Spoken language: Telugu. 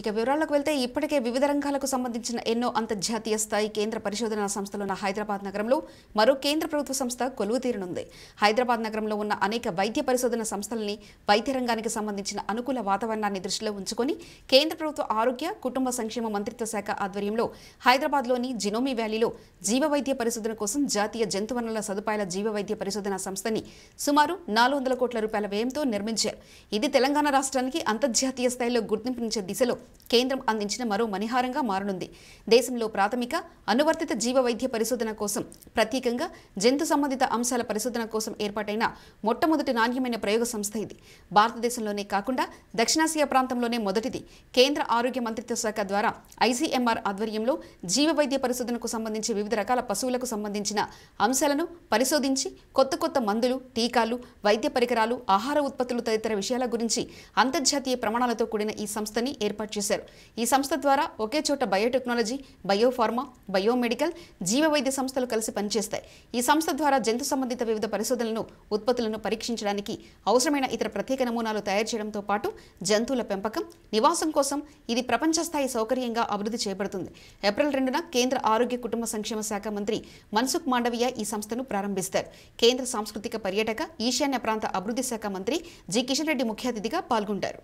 ఇక వివరాలకు వెళ్తే ఇప్పటికే వివిధ రంగాలకు సంబంధించిన ఎన్నో అంతర్జాతీయ స్థాయి కేంద్ర పరిశోధనా సంస్థలు ఉన్న హైదరాబాద్ నగరంలో మరో కేంద్ర ప్రభుత్వ సంస్థ కొలువు తీరనుంది హైదరాబాద్ నగరంలో ఉన్న అనేక వైద్య పరిశోధన సంస్థలని వైద్య రంగానికి సంబంధించిన అనుకూల వాతావరణాన్ని దృష్టిలో ఉంచుకొని కేంద్ర ప్రభుత్వ ఆరోగ్య కుటుంబ సంక్షేమ మంత్రిత్వ శాఖ ఆధ్వర్యంలో హైదరాబాద్లోని జినోమి వ్యాలీలో జీవ వైద్య పరిశోధన కోసం జాతీయ వనరుల సదుపాయాల జీవ వైద్య పరిశోధన సంస్థని సుమారు నాలుగు వందల కోట్ల రూపాయల వ్యయంతో నిర్మించారు ఇది తెలంగాణ రాష్ట్రానికి అంతర్జాతీయ స్థాయిలో గుర్తింపునిచ్చే దిశలో కేంద్రం అందించిన మరో మణిహారంగా మారనుంది దేశంలో ప్రాథమిక అనువర్తిత జీవ వైద్య పరిశోధన కోసం ప్రత్యేకంగా జంతు సంబంధిత అంశాల పరిశోధన కోసం ఏర్పాటైన మొట్టమొదటి నాణ్యమైన ప్రయోగ సంస్థ ఇది భారతదేశంలోనే కాకుండా దక్షిణాసియా ప్రాంతంలోనే మొదటిది కేంద్ర ఆరోగ్య మంత్రిత్వ శాఖ ద్వారా ఐసీఎంఆర్ ఆధ్వర్యంలో జీవ వైద్య పరిశోధనకు సంబంధించి వివిధ రకాల పశువులకు సంబంధించిన అంశాలను పరిశోధించి కొత్త కొత్త మందులు టీకాలు వైద్య పరికరాలు ఆహార ఉత్పత్తులు తదితర విషయాల గురించి అంతర్జాతీయ ప్రమాణాలతో కూడిన ఈ సంస్థని ఏర్పాటు చేశారు ఈ సంస్థ ద్వారా ఒకే చోట బయోటెక్నాలజీ బయోఫార్మా బయోమెడికల్ జీవ వైద్య సంస్థలు కలిసి పనిచేస్తాయి ఈ సంస్థ ద్వారా జంతు సంబంధిత వివిధ పరిశోధనలను ఉత్పత్తులను పరీక్షించడానికి అవసరమైన ఇతర ప్రత్యేక నమూనాలు తయారు చేయడంతో పాటు జంతువుల పెంపకం నివాసం కోసం ఇది ప్రపంచ స్థాయి సౌకర్యంగా అభివృద్ధి చేయబడుతుంది ఏప్రిల్ రెండున కేంద్ర ఆరోగ్య కుటుంబ సంక్షేమ శాఖ మంత్రి మన్సుఖ్ మాండవీయ ఈ సంస్థను ప్రారంభిస్తారు కేంద్ర సాంస్కృతిక పర్యటక ఈశాన్య ప్రాంత అభివృద్ధి శాఖ మంత్రి జి కిషన్ రెడ్డి ముఖ్య అతిథిగా పాల్గొంటారు